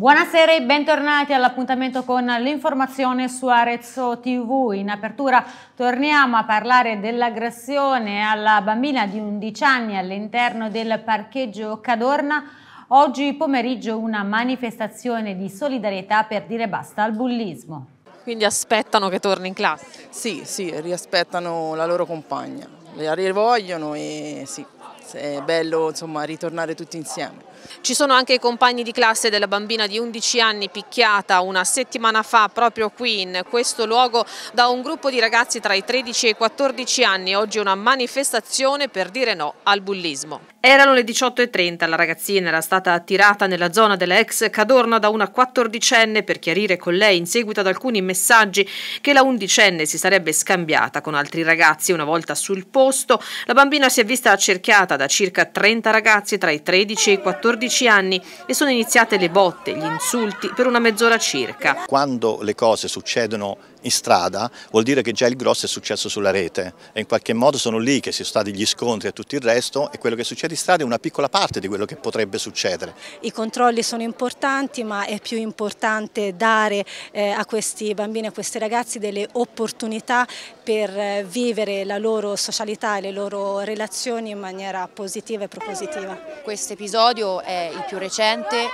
Buonasera e bentornati all'appuntamento con l'informazione su Arezzo TV. In apertura torniamo a parlare dell'aggressione alla bambina di 11 anni all'interno del parcheggio Cadorna. Oggi pomeriggio una manifestazione di solidarietà per dire basta al bullismo. Quindi aspettano che torni in classe? Sì, sì, riaspettano la loro compagna, la rivogliono e sì, è bello insomma, ritornare tutti insieme. Ci sono anche i compagni di classe della bambina di 11 anni picchiata una settimana fa proprio qui in questo luogo da un gruppo di ragazzi tra i 13 e i 14 anni. Oggi una manifestazione per dire no al bullismo. Erano le 18.30, la ragazzina era stata attirata nella zona della ex Cadorna da una 14enne per chiarire con lei in seguito ad alcuni messaggi che la 11enne si sarebbe scambiata con altri ragazzi una volta sul posto. La bambina si è vista accerchiata da circa 30 ragazzi tra i 13 e i 14 14 anni e sono iniziate le botte, gli insulti per una mezz'ora circa. Quando le cose succedono in strada vuol dire che già il grosso è successo sulla rete e in qualche modo sono lì che ci sono stati gli scontri e tutto il resto e quello che succede in strada è una piccola parte di quello che potrebbe succedere. I controlli sono importanti ma è più importante dare eh, a questi bambini, e a questi ragazzi delle opportunità per eh, vivere la loro socialità e le loro relazioni in maniera positiva e propositiva. Questo episodio è il più recente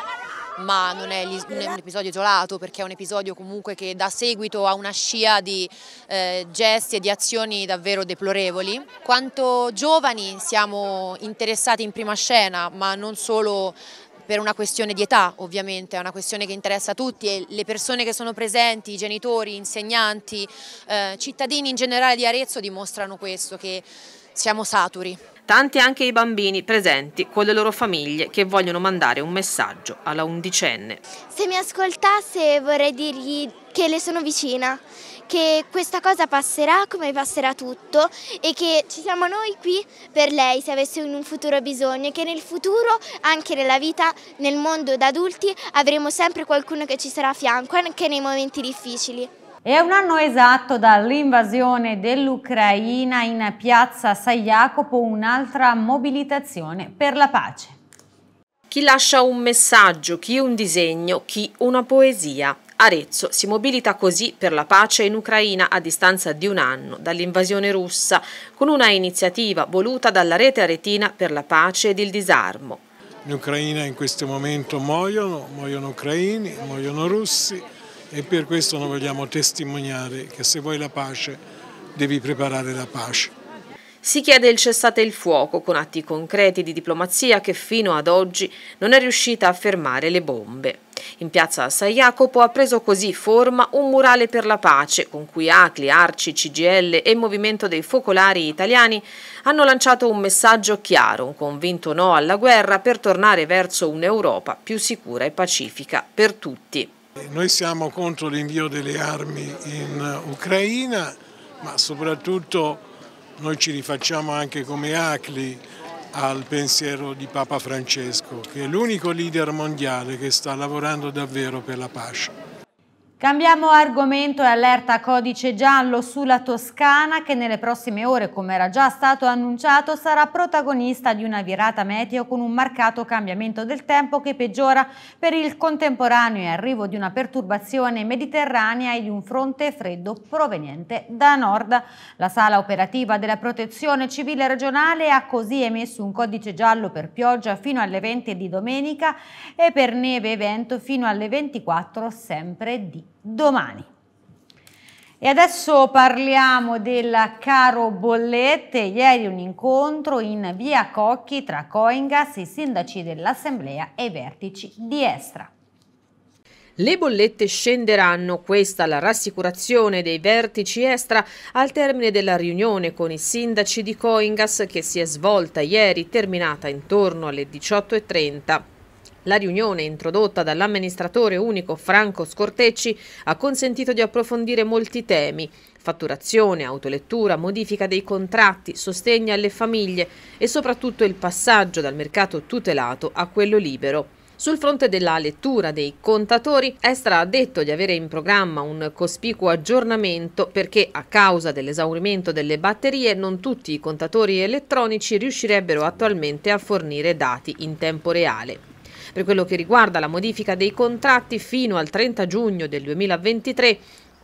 ma non è un episodio isolato perché è un episodio comunque che dà seguito a una scia di eh, gesti e di azioni davvero deplorevoli. Quanto giovani siamo interessati in prima scena, ma non solo per una questione di età ovviamente, è una questione che interessa a tutti e le persone che sono presenti, i genitori, insegnanti, eh, cittadini in generale di Arezzo dimostrano questo, che siamo saturi. Tanti anche i bambini presenti con le loro famiglie che vogliono mandare un messaggio alla undicenne. Se mi ascoltasse vorrei dirgli che le sono vicina, che questa cosa passerà come passerà tutto e che ci siamo noi qui per lei se avesse un futuro bisogno e che nel futuro, anche nella vita, nel mondo da adulti, avremo sempre qualcuno che ci sarà a fianco, anche nei momenti difficili. È un anno esatto dall'invasione dell'Ucraina in piazza San Jacopo, un'altra mobilitazione per la pace. Chi lascia un messaggio, chi un disegno, chi una poesia. Arezzo si mobilita così per la pace in Ucraina a distanza di un anno dall'invasione russa, con una iniziativa voluta dalla rete aretina per la pace ed il disarmo. In Ucraina in questo momento muoiono, muoiono ucraini, muoiono russi, e per questo noi vogliamo testimoniare che se vuoi la pace devi preparare la pace. Si chiede il cessate il fuoco con atti concreti di diplomazia che fino ad oggi non è riuscita a fermare le bombe. In piazza San Jacopo ha preso così forma un murale per la pace con cui Acli, Arci, CGL e il Movimento dei Focolari Italiani hanno lanciato un messaggio chiaro, un convinto no alla guerra per tornare verso un'Europa più sicura e pacifica per tutti. Eh, noi siamo contro l'invio delle armi in eh, Ucraina, ma soprattutto noi ci rifacciamo anche come ACLI al pensiero di Papa Francesco, che è l'unico leader mondiale che sta lavorando davvero per la pace. Cambiamo argomento e allerta codice giallo sulla Toscana che nelle prossime ore, come era già stato annunciato, sarà protagonista di una virata meteo con un marcato cambiamento del tempo che peggiora per il contemporaneo arrivo di una perturbazione mediterranea e di un fronte freddo proveniente da nord. La sala operativa della protezione civile regionale ha così emesso un codice giallo per pioggia fino alle 20 di domenica e per neve e vento fino alle 24 sempre di domenica domani. E adesso parliamo del caro bollette. Ieri un incontro in via Cocchi tra Coingas, i sindaci dell'Assemblea e i vertici di Estra. Le bollette scenderanno, questa la rassicurazione dei vertici Estra al termine della riunione con i sindaci di Coingas che si è svolta ieri terminata intorno alle 18.30. La riunione, introdotta dall'amministratore unico Franco Scortecci, ha consentito di approfondire molti temi, fatturazione, autolettura, modifica dei contratti, sostegno alle famiglie e soprattutto il passaggio dal mercato tutelato a quello libero. Sul fronte della lettura dei contatori, Estra ha detto di avere in programma un cospicuo aggiornamento perché a causa dell'esaurimento delle batterie non tutti i contatori elettronici riuscirebbero attualmente a fornire dati in tempo reale. Per quello che riguarda la modifica dei contratti fino al 30 giugno del 2023,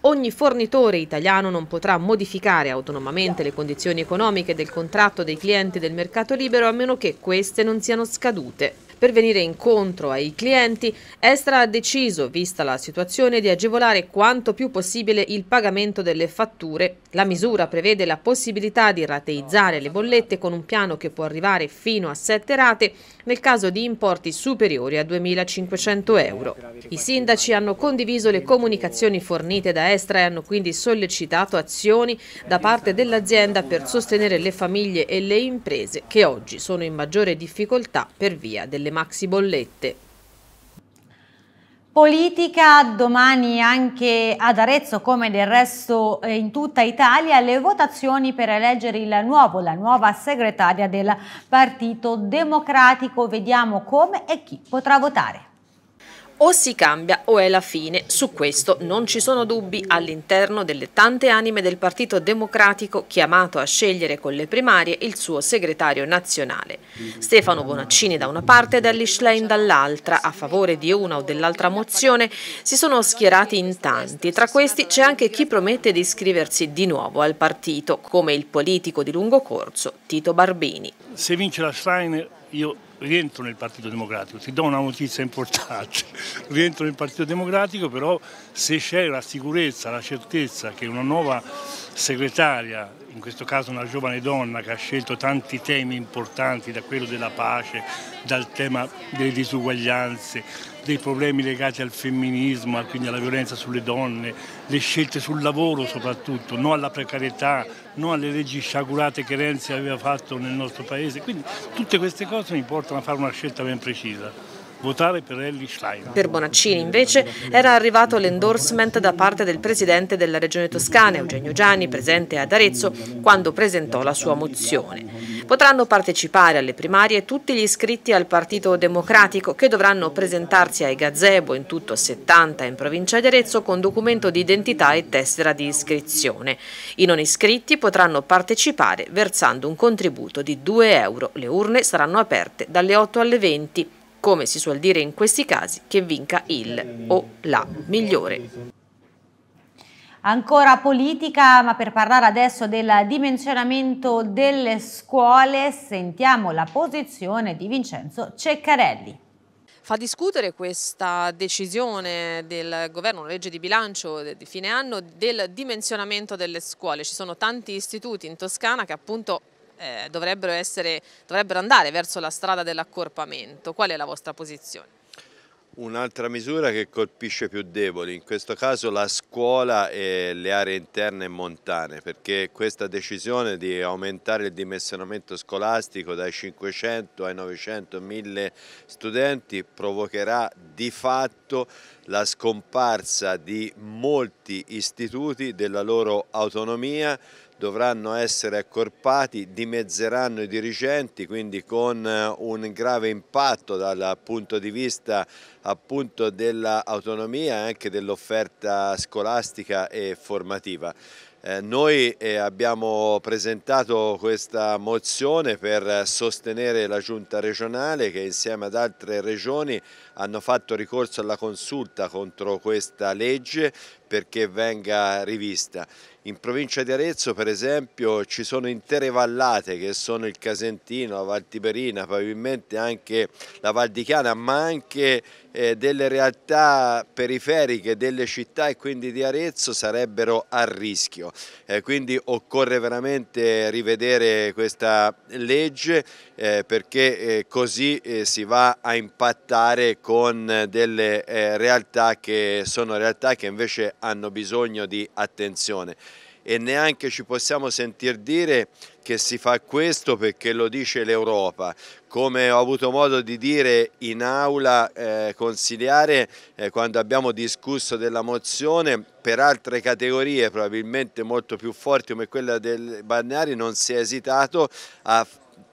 Ogni fornitore italiano non potrà modificare autonomamente le condizioni economiche del contratto dei clienti del mercato libero a meno che queste non siano scadute. Per venire incontro ai clienti, Estra ha deciso, vista la situazione, di agevolare quanto più possibile il pagamento delle fatture. La misura prevede la possibilità di rateizzare le bollette con un piano che può arrivare fino a sette rate nel caso di importi superiori a 2.500 euro. I sindaci hanno condiviso le comunicazioni fornite da Estra e hanno quindi sollecitato azioni da parte dell'azienda per sostenere le famiglie e le imprese che oggi sono in maggiore difficoltà per via dell'emergenza maxi bollette. Politica, domani anche ad Arezzo come del resto eh, in tutta Italia le votazioni per eleggere il nuovo, la nuova segretaria del Partito Democratico. Vediamo come e chi potrà votare o si cambia o è la fine. Su questo non ci sono dubbi all'interno delle tante anime del Partito Democratico chiamato a scegliere con le primarie il suo segretario nazionale. Stefano Bonaccini da una parte e Dally Schlein dall'altra, a favore di una o dell'altra mozione, si sono schierati in tanti. Tra questi c'è anche chi promette di iscriversi di nuovo al partito, come il politico di lungo corso Tito Barbini. Se vince la Schlein io rientro nel Partito Democratico, ti do una notizia importante, rientro nel Partito Democratico, però se c'è la sicurezza, la certezza che una nuova segretaria, in questo caso una giovane donna che ha scelto tanti temi importanti, da quello della pace, dal tema delle disuguaglianze, dei problemi legati al femminismo, quindi alla violenza sulle donne, le scelte sul lavoro soprattutto, non alla precarietà, non alle leggi sciagurate che Renzi aveva fatto nel nostro paese. Quindi tutte queste cose mi portano a fare una scelta ben precisa votare per Ellie Schlein. Per Bonaccini invece era arrivato l'endorsement da parte del presidente della regione toscana Eugenio Gianni presente ad Arezzo quando presentò la sua mozione. Potranno partecipare alle primarie tutti gli iscritti al Partito Democratico che dovranno presentarsi ai gazebo in tutto 70 in provincia di Arezzo con documento di identità e tessera di iscrizione. I non iscritti potranno partecipare versando un contributo di 2 euro. Le urne saranno aperte dalle 8 alle 20 come si suol dire in questi casi, che vinca il o la migliore. Ancora politica, ma per parlare adesso del dimensionamento delle scuole, sentiamo la posizione di Vincenzo Ceccarelli. Fa discutere questa decisione del governo, una legge di bilancio di fine anno, del dimensionamento delle scuole. Ci sono tanti istituti in Toscana che appunto eh, dovrebbero, essere, dovrebbero andare verso la strada dell'accorpamento. Qual è la vostra posizione? Un'altra misura che colpisce più deboli, in questo caso la scuola e le aree interne e montane, perché questa decisione di aumentare il dimensionamento scolastico dai 500 ai 900, 1000 studenti provocherà di fatto la scomparsa di molti istituti della loro autonomia, dovranno essere accorpati, dimezzeranno i dirigenti, quindi con eh, un grave impatto dal punto di vista dell'autonomia e anche dell'offerta scolastica e formativa. Eh, noi eh, abbiamo presentato questa mozione per sostenere la giunta regionale che insieme ad altre regioni hanno fatto ricorso alla consulta contro questa legge perché venga rivista. In provincia di Arezzo per esempio ci sono intere vallate che sono il Casentino, la Val Tiberina, probabilmente anche la Val di Chiana, ma anche eh, delle realtà periferiche delle città e quindi di Arezzo sarebbero a rischio. Eh, quindi occorre veramente rivedere questa legge eh, perché eh, così eh, si va a impattare con delle eh, realtà che sono realtà che invece hanno bisogno di attenzione e neanche ci possiamo sentir dire che si fa questo perché lo dice l'Europa. Come ho avuto modo di dire in aula eh, consigliare eh, quando abbiamo discusso della mozione, per altre categorie probabilmente molto più forti come quella del balneari non si è esitato a,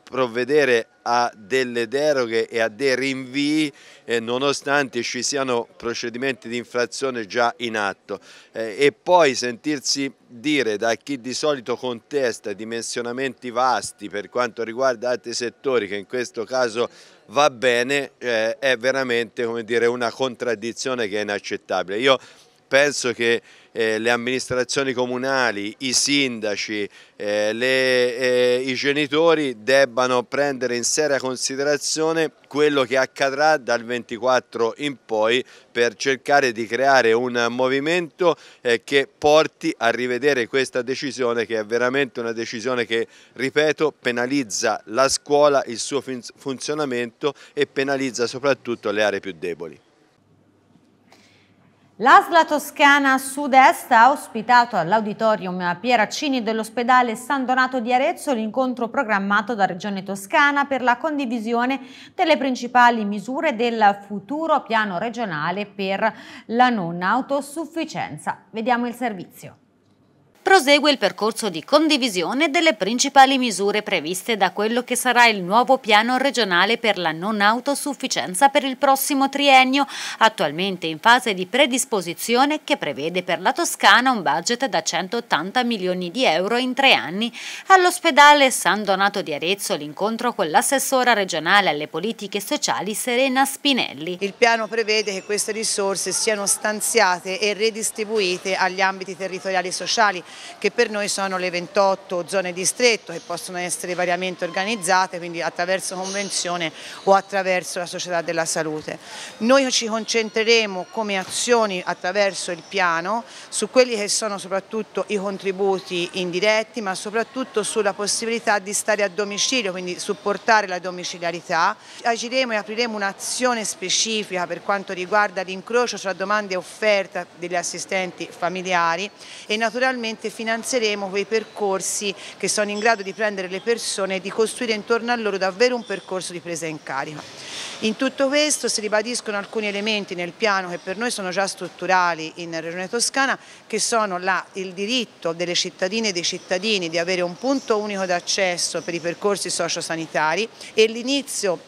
provvedere a delle deroghe e a dei rinvii eh, nonostante ci siano procedimenti di infrazione già in atto eh, e poi sentirsi dire da chi di solito contesta dimensionamenti vasti per quanto riguarda altri settori che in questo caso va bene eh, è veramente dire, una contraddizione che è inaccettabile. Io penso che eh, le amministrazioni comunali, i sindaci, eh, le, eh, i genitori debbano prendere in seria considerazione quello che accadrà dal 24 in poi per cercare di creare un movimento eh, che porti a rivedere questa decisione che è veramente una decisione che, ripeto, penalizza la scuola, il suo funzionamento e penalizza soprattutto le aree più deboli. L'ASLA Toscana Sud-Est ha ospitato all'auditorium Pieraccini dell'ospedale San Donato di Arezzo l'incontro programmato da Regione Toscana per la condivisione delle principali misure del futuro piano regionale per la non autosufficienza. Vediamo il servizio prosegue il percorso di condivisione delle principali misure previste da quello che sarà il nuovo piano regionale per la non autosufficienza per il prossimo triennio, attualmente in fase di predisposizione che prevede per la Toscana un budget da 180 milioni di euro in tre anni. All'ospedale San Donato di Arezzo l'incontro con l'assessora regionale alle politiche sociali Serena Spinelli. Il piano prevede che queste risorse siano stanziate e redistribuite agli ambiti territoriali e sociali che per noi sono le 28 zone distretto che possono essere variamente organizzate, quindi attraverso convenzione o attraverso la società della salute. Noi ci concentreremo come azioni attraverso il piano su quelli che sono soprattutto i contributi indiretti, ma soprattutto sulla possibilità di stare a domicilio, quindi supportare la domiciliarità. Agiremo e apriremo un'azione specifica per quanto riguarda l'incrocio tra domande e offerta degli assistenti familiari e naturalmente sicuramente finanzieremo quei percorsi che sono in grado di prendere le persone e di costruire intorno a loro davvero un percorso di presa in carico. In tutto questo si ribadiscono alcuni elementi nel piano che per noi sono già strutturali in Regione Toscana che sono la, il diritto delle cittadine e dei cittadini di avere un punto unico d'accesso per i percorsi sociosanitari e l'inizio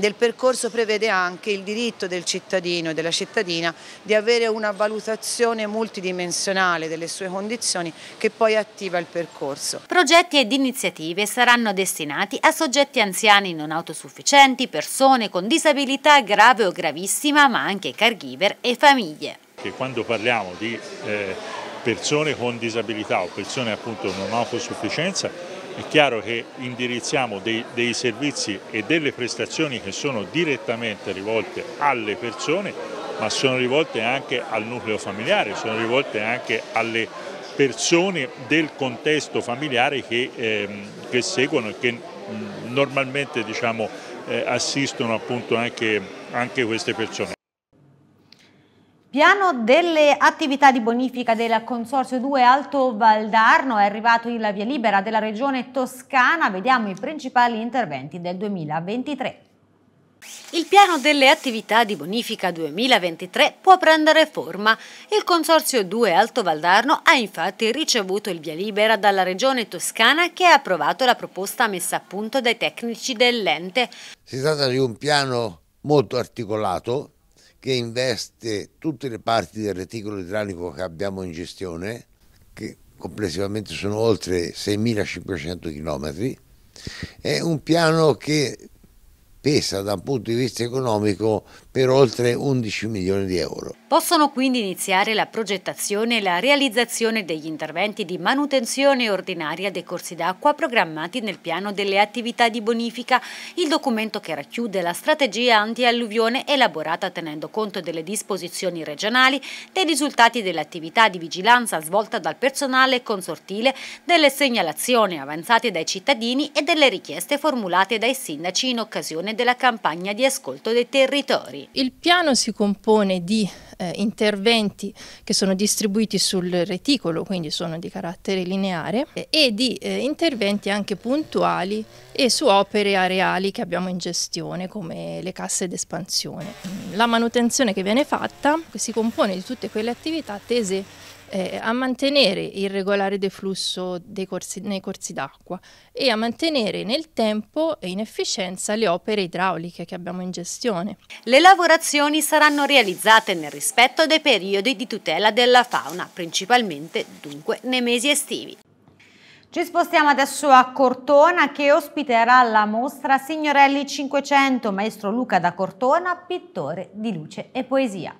del percorso prevede anche il diritto del cittadino e della cittadina di avere una valutazione multidimensionale delle sue condizioni che poi attiva il percorso. Progetti ed iniziative saranno destinati a soggetti anziani non autosufficienti, persone con disabilità grave o gravissima, ma anche caregiver e famiglie. Che quando parliamo di eh, persone con disabilità o persone appunto non autosufficienza è chiaro che indirizziamo dei, dei servizi e delle prestazioni che sono direttamente rivolte alle persone, ma sono rivolte anche al nucleo familiare, sono rivolte anche alle persone del contesto familiare che, ehm, che seguono e che mm, normalmente diciamo, eh, assistono appunto anche, anche queste persone. Piano delle attività di bonifica del Consorzio 2 Alto Valdarno è arrivato in via libera della regione toscana. Vediamo i principali interventi del 2023. Il piano delle attività di bonifica 2023 può prendere forma. Il Consorzio 2 Alto Valdarno ha infatti ricevuto il via libera dalla Regione Toscana che ha approvato la proposta messa a punto dai tecnici dell'ente. Si tratta di un piano molto articolato che investe tutte le parti del reticolo idraulico che abbiamo in gestione, che complessivamente sono oltre 6.500 km, è un piano che pesa da un punto di vista economico per oltre 11 milioni di euro. Possono quindi iniziare la progettazione e la realizzazione degli interventi di manutenzione ordinaria dei corsi d'acqua programmati nel piano delle attività di bonifica, il documento che racchiude la strategia anti-alluvione elaborata tenendo conto delle disposizioni regionali, dei risultati dell'attività di vigilanza svolta dal personale consortile, delle segnalazioni avanzate dai cittadini e delle richieste formulate dai sindaci in occasione della campagna di ascolto dei territori settori. Il piano si compone di eh, interventi che sono distribuiti sul reticolo, quindi sono di carattere lineare, e di eh, interventi anche puntuali e su opere areali che abbiamo in gestione come le casse d'espansione. La manutenzione che viene fatta si compone di tutte quelle attività tese eh, a mantenere il regolare deflusso dei corsi, nei corsi d'acqua e a mantenere nel tempo e in efficienza le opere idrauliche che abbiamo in gestione. Le lavorazioni saranno realizzate nel rispetto dei periodi di tutela della fauna, principalmente dunque nei mesi estivi. Ci spostiamo adesso a Cortona che ospiterà la mostra Signorelli 500, maestro Luca da Cortona, pittore di luce e poesia.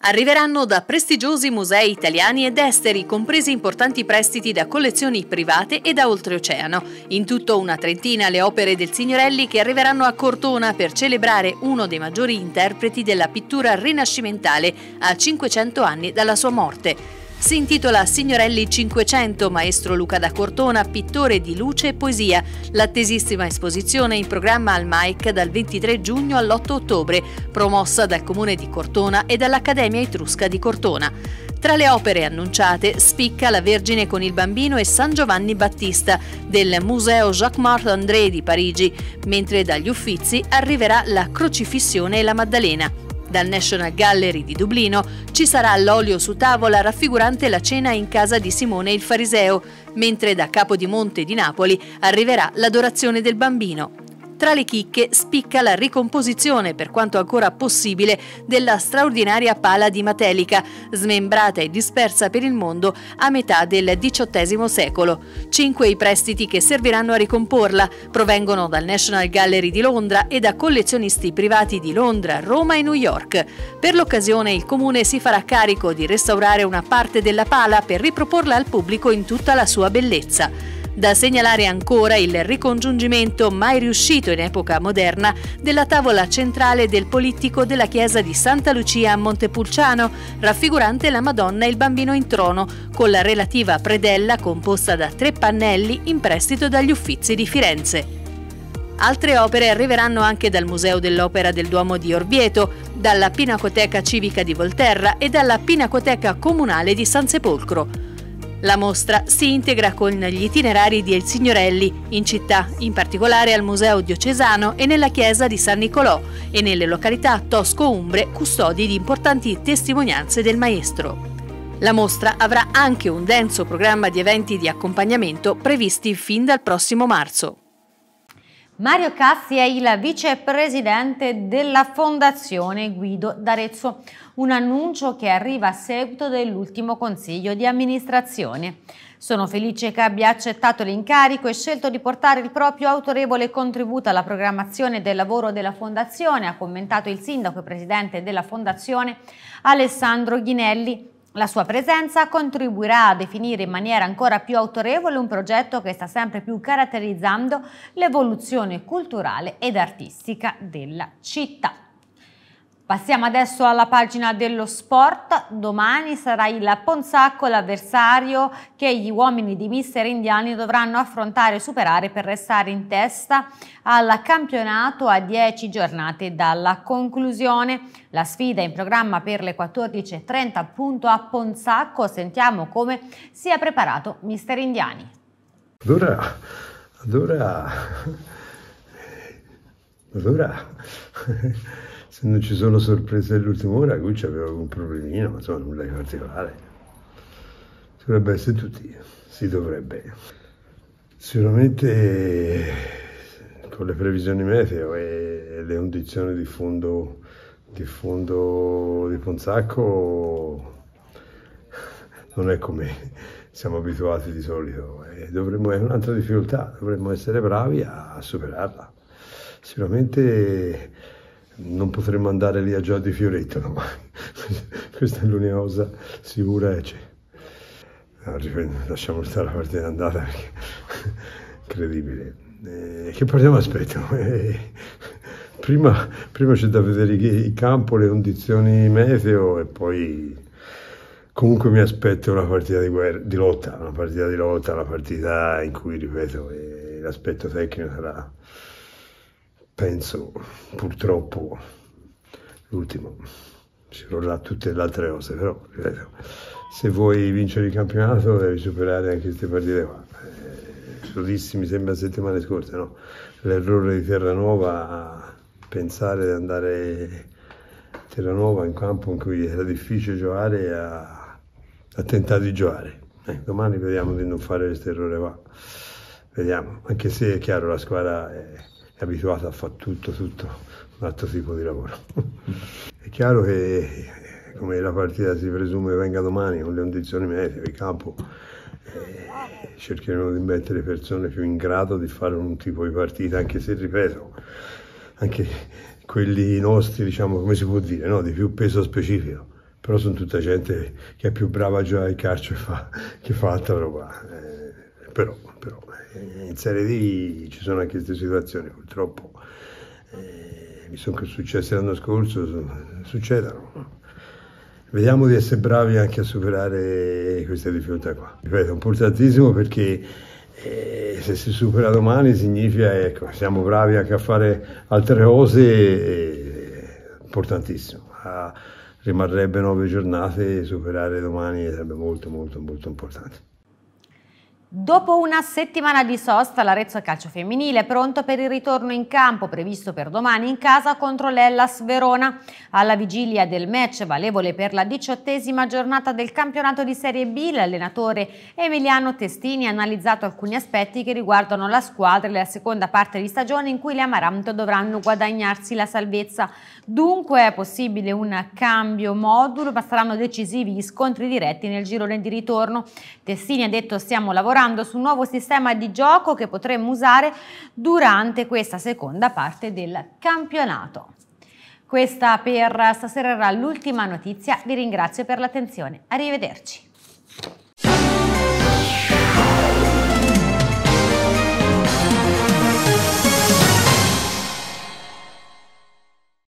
Arriveranno da prestigiosi musei italiani ed esteri, compresi importanti prestiti da collezioni private e da oltreoceano. In tutto una trentina le opere del Signorelli che arriveranno a Cortona per celebrare uno dei maggiori interpreti della pittura rinascimentale a 500 anni dalla sua morte. Si intitola Signorelli 500, maestro Luca da Cortona, pittore di luce e poesia. L'attesissima esposizione in programma al MAIC dal 23 giugno all'8 ottobre, promossa dal Comune di Cortona e dall'Accademia Etrusca di Cortona. Tra le opere annunciate spicca La Vergine con il Bambino e San Giovanni Battista del Museo Jacques-Marc André di Parigi, mentre dagli Uffizi arriverà La Crocifissione e la Maddalena. Dal National Gallery di Dublino ci sarà l'olio su tavola raffigurante la cena in casa di Simone il Fariseo, mentre da Capodimonte di Napoli arriverà l'adorazione del bambino. Tra le chicche spicca la ricomposizione, per quanto ancora possibile, della straordinaria pala di Matelica, smembrata e dispersa per il mondo a metà del XVIII secolo. Cinque i prestiti che serviranno a ricomporla provengono dal National Gallery di Londra e da collezionisti privati di Londra, Roma e New York. Per l'occasione il comune si farà carico di restaurare una parte della pala per riproporla al pubblico in tutta la sua bellezza. Da segnalare ancora il ricongiungimento mai riuscito in epoca moderna della tavola centrale del Polittico della chiesa di Santa Lucia a Montepulciano, raffigurante la Madonna e il bambino in trono, con la relativa predella composta da tre pannelli in prestito dagli Uffizi di Firenze. Altre opere arriveranno anche dal Museo dell'Opera del Duomo di Orvieto, dalla Pinacoteca Civica di Volterra e dalla Pinacoteca Comunale di San Sepolcro. La mostra si integra con gli itinerari di El Signorelli in città, in particolare al Museo Diocesano e nella chiesa di San Nicolò e nelle località tosco-umbre custodi di importanti testimonianze del maestro. La mostra avrà anche un denso programma di eventi di accompagnamento previsti fin dal prossimo marzo. Mario Cassi è il vicepresidente della Fondazione Guido d'Arezzo, un annuncio che arriva a seguito dell'ultimo consiglio di amministrazione. Sono felice che abbia accettato l'incarico e scelto di portare il proprio autorevole contributo alla programmazione del lavoro della Fondazione, ha commentato il sindaco e presidente della Fondazione Alessandro Ghinelli la sua presenza contribuirà a definire in maniera ancora più autorevole un progetto che sta sempre più caratterizzando l'evoluzione culturale ed artistica della città. Passiamo adesso alla pagina dello sport, domani sarà il Ponzacco l'avversario che gli uomini di mister indiani dovranno affrontare e superare per restare in testa al campionato a 10 giornate dalla conclusione. La sfida è in programma per le 14.30 appunto a Ponzacco, sentiamo come si è preparato mister indiani. Dura, dura, dura non ci sono sorprese all'ultima ora, Gucci aveva un problemino, ma insomma nulla di particolare. Dovrebbe essere tutti, si dovrebbe. Sicuramente con le previsioni meteo e le condizioni di fondo di, fondo di Ponzacco non è come siamo abituati di solito dovremmo, è un'altra difficoltà, dovremmo essere bravi a superarla. Sicuramente non potremmo andare lì a Gio di Fioretto, no? questa è l'unica cosa sicura che eh, c'è. Cioè. No, lasciamo stare la partita andata perché incredibile. Eh, che partiamo aspetto? Eh, prima, prima c'è da vedere il campo, le condizioni meteo e poi comunque mi aspetto una partita di, guerra, di lotta, una partita di lotta, una partita in cui, ripeto, eh, l'aspetto tecnico sarà penso purtroppo l'ultimo ci là tutte le altre cose però ripeto, se vuoi vincere il campionato devi superare anche queste partite qua eh, dissi mi sembra settimane scorse no? l'errore di Terranuova pensare di andare a in campo in cui era difficile giocare a, a tentare di giocare eh, domani vediamo di non fare questo errore qua vediamo anche se è chiaro la squadra è è abituato a fare tutto, tutto un altro tipo di lavoro. è chiaro che come la partita si presume venga domani con le condizioni medie il campo, eh, cercheremo di mettere persone più in grado di fare un tipo di partita, anche se, ripeto, anche quelli nostri, diciamo, come si può dire, no? di più peso specifico. Però sono tutta gente che è più brava a giocare il calcio e fa, che fa altra roba. Eh, però, però. Eh, in Serie D ci sono anche queste situazioni, purtroppo eh, visto che è l'anno scorso, succedono. Vediamo di essere bravi anche a superare queste difficoltà qua. Ripeto, è importantissimo perché eh, se si supera domani significa che ecco, siamo bravi anche a fare altre cose, eh, importantissimo. Ah, rimarrebbe nove giornate e superare domani sarebbe molto molto molto importante. Dopo una settimana di sosta, l'Arezzo Calcio Femminile è pronto per il ritorno in campo previsto per domani in casa contro l'Ellas Verona. Alla vigilia del match valevole per la diciottesima giornata del campionato di Serie B, l'allenatore Emiliano Testini ha analizzato alcuni aspetti che riguardano la squadra e la seconda parte di stagione in cui le Amaranto dovranno guadagnarsi la salvezza. Dunque è possibile un cambio modulo, ma saranno decisivi gli scontri diretti nel girone di ritorno. Testini ha detto stiamo lavorando lavorando su un nuovo sistema di gioco che potremmo usare durante questa seconda parte del campionato. Questa per stasera era l'ultima notizia, vi ringrazio per l'attenzione, arrivederci.